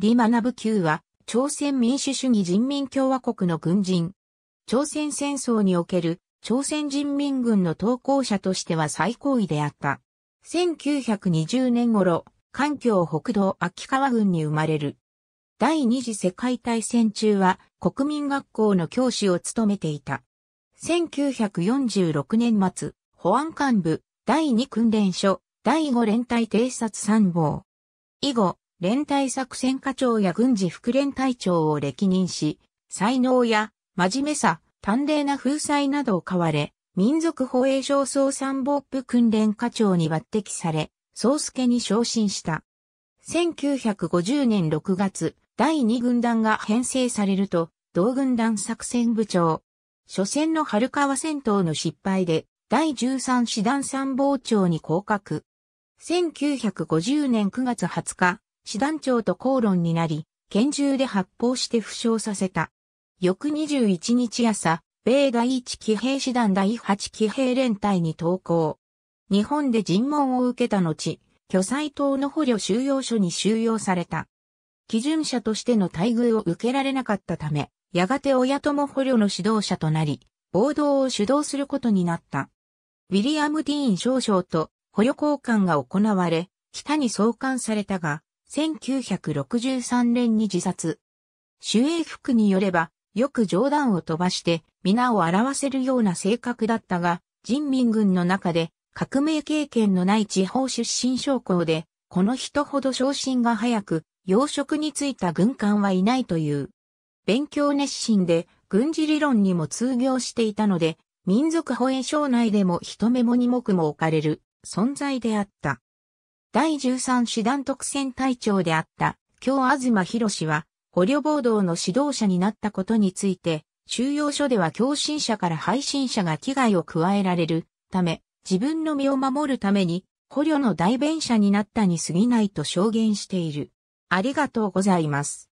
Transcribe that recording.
李学級は、朝鮮民主主義人民共和国の軍人。朝鮮戦争における朝鮮人民軍の投稿者としては最高位であった。1920年頃、環境北道秋川郡に生まれる。第二次世界大戦中は国民学校の教師を務めていた。1946年末、保安幹部、第二訓練所、第五連隊偵察参謀。以後、連隊作戦課長や軍事副連隊長を歴任し、才能や真面目さ、端麗な風采などを買われ、民族保衛省総参謀部訓練課長に抜擢され、総助に昇進した。1950年6月、第2軍団が編成されると、同軍団作戦部長。初戦の春川戦闘の失敗で、第13師団参謀長に降格。1950年9月20日、師団長と口論になり、拳銃で発砲して負傷させた。翌21日朝、米第1騎兵師団第8騎兵連隊に投降。日本で尋問を受けた後、巨災島の捕虜収容所に収容された。基準者としての待遇を受けられなかったため、やがて親友捕虜の指導者となり、暴動を主導することになった。ウィリアム・ディーン少将と捕虜交換が行われ、北に送還されたが、1963年に自殺。主衛服によれば、よく冗談を飛ばして皆を表せるような性格だったが、人民軍の中で革命経験のない地方出身将校で、この人ほど昇進が早く、養殖に就いた軍艦はいないという。勉強熱心で、軍事理論にも通業していたので、民族保衛省内でも一目も二目も置かれる存在であった。第13師団特選隊長であった京東博士は、捕虜暴動の指導者になったことについて、収容所では共振者から配信者が危害を加えられるため、自分の身を守るために、捕虜の代弁者になったに過ぎないと証言している。ありがとうございます。